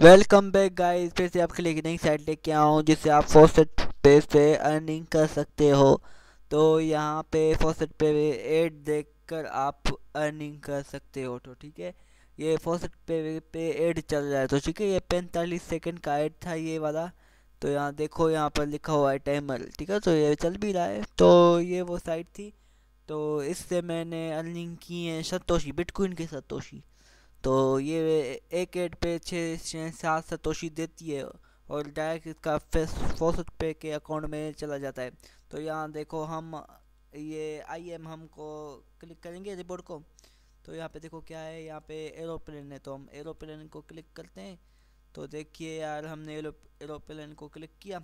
welcome back guys फिर से आपके लिए एक नई साइट लेके आया हूँ जिससे आप फोसेट पे से अर्निंग कर सकते हो तो यहाँ पे फोसेट पे एड देख कर आप अर्निंग कर सकते हो तो ठीक है ये फोसेट पे पे एड चल रहा है तो ठीक है ये पैंतालीस सेकंड का एड था ये वाला तो यहाँ देखो यहाँ पर लिखा हुआ है टाइमर ठीक है तो ये चल भी रहा है तो ये वो साइट थी तो इससे मैंने अर्निंग की है सतोशी बिटकॉइन के सतोशी तो ये एक एड पे छः सात सतोशी देती है और डायरेक्ट इसका फेस फोसठ पे के अकाउंट में चला जाता है तो यहाँ देखो हम ये आई एम हमको क्लिक करेंगे रिपोर्ट को तो यहाँ पे देखो क्या है यहाँ पे एरोप्लेन है तो हम एरोप्लेन को क्लिक करते हैं तो देखिए यार हमने एरोप्लेन को क्लिक किया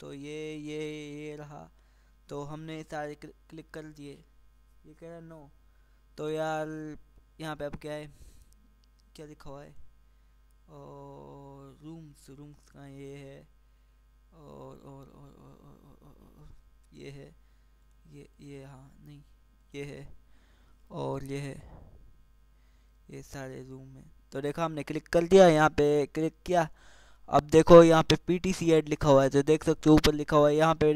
तो ये ये ये रहा तो हमने सारे क्लिक कर दिए ये कह रहा नो तो यार यहाँ पे अब क्या है क्या लिखा हुआ है और रूम्स रूम्स का ये है और और और और, और, और, और, और ये है ये ये हाँ नहीं ये है और ये है ये सारे रूम है तो देखा हमने क्लिक कर दिया यहाँ पे क्लिक किया अब देखो यहाँ पे पी टी सी एड लिखा हुआ है तो देख सकते हो ऊपर लिखा हुआ है यहाँ पे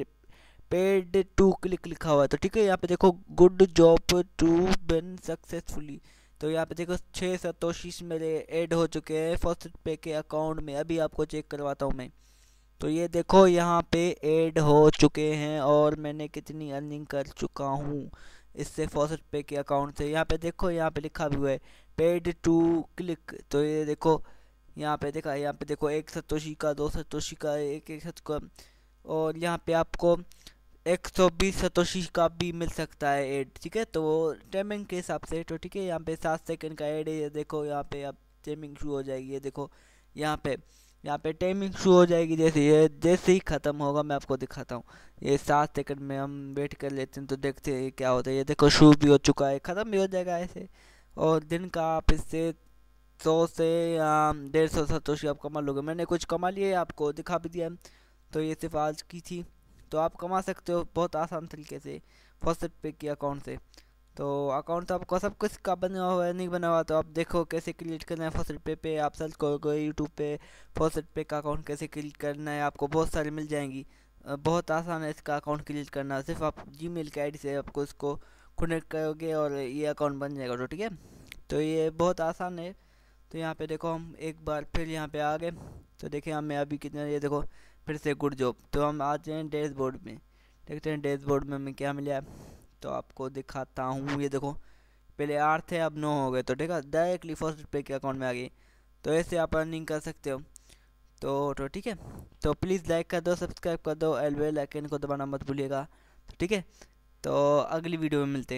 पेड टू क्लिक लिखा हुआ है तो ठीक है यहाँ पे देखो good job to been successfully तो यहाँ पे देखो छः सतोशीस मेरे ऐड हो चुके हैं फर्स्ट पे के अकाउंट में अभी आपको चेक करवाता हूँ मैं तो ये देखो यहाँ पे ऐड हो चुके हैं और मैंने कितनी अर्निंग कर चुका हूँ इससे फर्स्ट पे के अकाउंट से यहाँ पे देखो यहाँ पे लिखा भी हुआ है पेड टू क्लिक तो ये देखो यहाँ पे देखा यहाँ पे देखो एक सतोशी का दो सतोशी का एक एक सत का और यहाँ पे आपको एक सौ बीस सतोशी का भी मिल सकता है एड ठीक है तो वो टाइमिंग के हिसाब से तो ठीक है यहाँ पे सात सेकंड का एड है ये देखो यहाँ पे अब टाइमिंग शुरू हो जाएगी ये देखो यहाँ पे यहाँ पे टाइमिंग शुरू हो जाएगी जैसे ये जैसे ही ख़त्म होगा मैं आपको दिखाता हूँ ये सात सेकंड में हम वेट कर लेते हैं तो देखते हैं क्या होता है ये देखो शुरू भी हो चुका है ख़त्म भी हो जाएगा ऐसे और दिन का आप इससे सौ से या डेढ़ सौ सतोशी आप कमा लोगे मैंने कुछ कमा लिए आपको दिखा भी दिया तो ये सिर्फ आज की थी तो आप कमा सकते हो बहुत आसान तरीके से फर्स्ट पे के अकाउंट से तो अकाउंट तो आपका सब कुछ का बना हुआ है नहीं बना हुआ तो आप देखो कैसे क्रिएट करना है फर्स्ट पे पे आप सर्च करोगे यूट्यूब पे फर्स्ट पे का अकाउंट कैसे क्रिएट करना है आपको बहुत सारे मिल जाएंगी बहुत आसान है इसका अकाउंट क्रिएट करना सिर्फ आप जी मेल के आई से आपको इसको कनेक्ट करोगे और ये अकाउंट बन जाएगा तो ठीक है तो ये बहुत आसान है तो यहाँ पे देखो हम एक बार फिर यहाँ पे आ गए तो देखें हमें अभी कितना ये देखो फिर से गुड जॉब तो हम आते हैं डैशबोर्ड में देखते हैं डैशबोर्ड में हमें क्या मिला है तो आपको दिखाता हूँ ये देखो पहले आठ थे अब नौ हो गए तो ठीक है डायरेक्टली फर्स्ट पे के अकाउंट में आ गई तो ऐसे आप अर्निंग कर सकते हो तो तो ठीक है तो प्लीज़ लाइक कर दो सब्सक्राइब कर दो एल लाइक आइकन को दबाना मत भूलिएगा तो ठीक है तो अगली वीडियो में मिलते हैं